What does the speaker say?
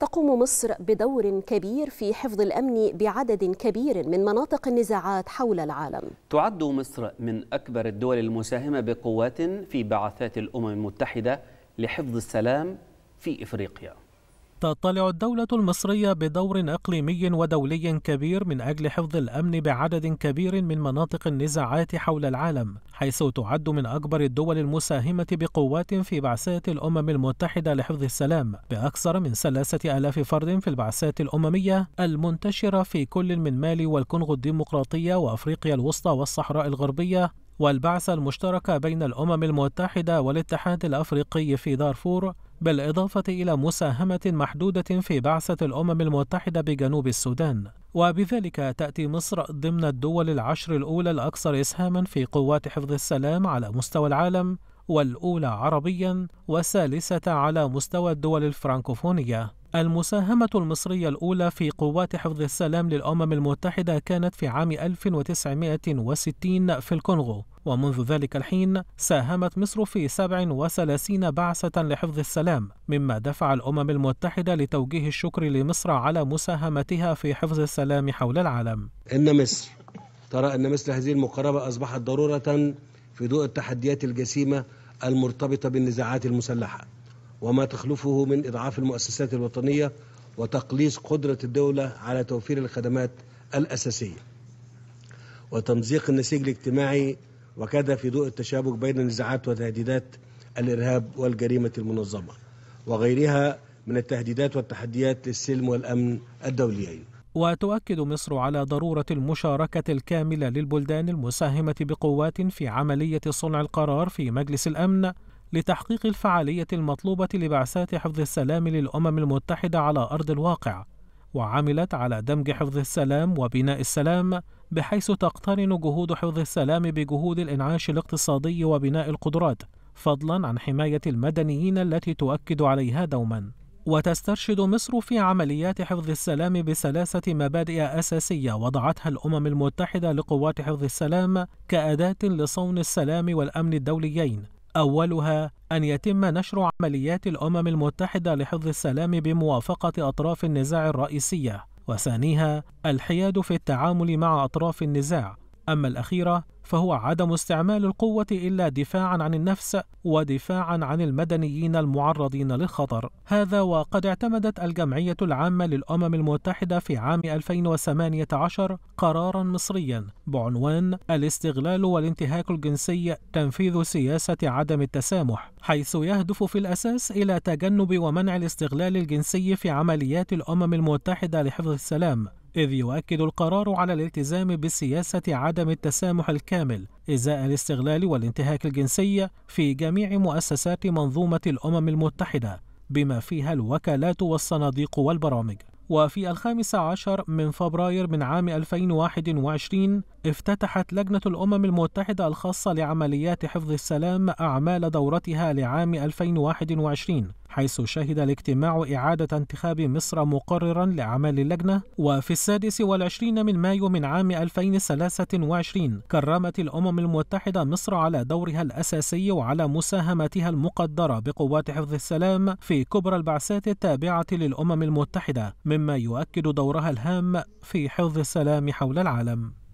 تقوم مصر بدور كبير في حفظ الأمن بعدد كبير من مناطق النزاعات حول العالم تعد مصر من أكبر الدول المساهمة بقوات في بعثات الأمم المتحدة لحفظ السلام في إفريقيا تطلع الدولة المصرية بدور إقليمي ودولي كبير من أجل حفظ الأمن بعدد كبير من مناطق النزاعات حول العالم، حيث تعد من أكبر الدول المساهمة بقوات في بعثات الأمم المتحدة لحفظ السلام، بأكثر من 3000 فرد في البعثات الأممية المنتشرة في كل من مالي والكونغو الديمقراطية وأفريقيا الوسطى والصحراء الغربية والبعثة المشتركة بين الأمم المتحدة والاتحاد الأفريقي في دارفور بالإضافة إلى مساهمة محدودة في بعثة الأمم المتحدة بجنوب السودان وبذلك تأتي مصر ضمن الدول العشر الأولى الأكثر إسهاما في قوات حفظ السلام على مستوى العالم والأولى عربيا والثالثة على مستوى الدول الفرنكوفونية المساهمة المصرية الأولى في قوات حفظ السلام للأمم المتحدة كانت في عام 1960 في الكونغو ومنذ ذلك الحين ساهمت مصر في 37 بعثة لحفظ السلام مما دفع الأمم المتحدة لتوجيه الشكر لمصر على مساهمتها في حفظ السلام حول العالم إن مصر ترى أن مثل هذه المقاربة أصبحت ضرورة في ضوء التحديات الجسيمة المرتبطة بالنزاعات المسلحة وما تخلفه من إضعاف المؤسسات الوطنية وتقليص قدرة الدولة على توفير الخدمات الأساسية وتمزيق النسيج الاجتماعي وكذا في ضوء التشابك بين النزاعات وتهديدات الإرهاب والجريمة المنظمة وغيرها من التهديدات والتحديات للسلم والأمن الدوليين وتؤكد مصر على ضرورة المشاركة الكاملة للبلدان المساهمة بقوات في عملية صنع القرار في مجلس الأمن لتحقيق الفعالية المطلوبة لبعثات حفظ السلام للأمم المتحدة على أرض الواقع، وعملت على دمج حفظ السلام وبناء السلام بحيث تقترن جهود حفظ السلام بجهود الإنعاش الاقتصادي وبناء القدرات، فضلا عن حماية المدنيين التي تؤكد عليها دوما. وتسترشد مصر في عمليات حفظ السلام بثلاثة مبادئ أساسية وضعتها الأمم المتحدة لقوات حفظ السلام كأداة لصون السلام والأمن الدوليين أولها أن يتم نشر عمليات الأمم المتحدة لحفظ السلام بموافقة أطراف النزاع الرئيسية وثانيها الحياد في التعامل مع أطراف النزاع أما الأخيرة فهو عدم استعمال القوة إلا دفاعا عن النفس ودفاعا عن المدنيين المعرضين للخطر هذا وقد اعتمدت الجمعية العامة للأمم المتحدة في عام 2018 قرارا مصريا بعنوان الاستغلال والانتهاك الجنسي تنفيذ سياسة عدم التسامح حيث يهدف في الأساس إلى تجنب ومنع الاستغلال الجنسي في عمليات الأمم المتحدة لحفظ السلام إذ يؤكد القرار على الالتزام بسياسة عدم التسامح الكامل إزاء الاستغلال والانتهاك الجنسي في جميع مؤسسات منظومة الأمم المتحدة بما فيها الوكالات والصناديق والبرامج وفي الخامس عشر من فبراير من عام 2021 افتتحت لجنة الأمم المتحدة الخاصة لعمليات حفظ السلام أعمال دورتها لعام 2021 حيث شهد الاجتماع إعادة انتخاب مصر مقررا لأعمال اللجنة وفي السادس والعشرين من مايو من عام 2023 كرمت الأمم المتحدة مصر على دورها الأساسي وعلى مساهمتها المقدرة بقوات حفظ السلام في كبرى البعثات التابعة للأمم المتحدة مما يؤكد دورها الهام في حفظ السلام حول العالم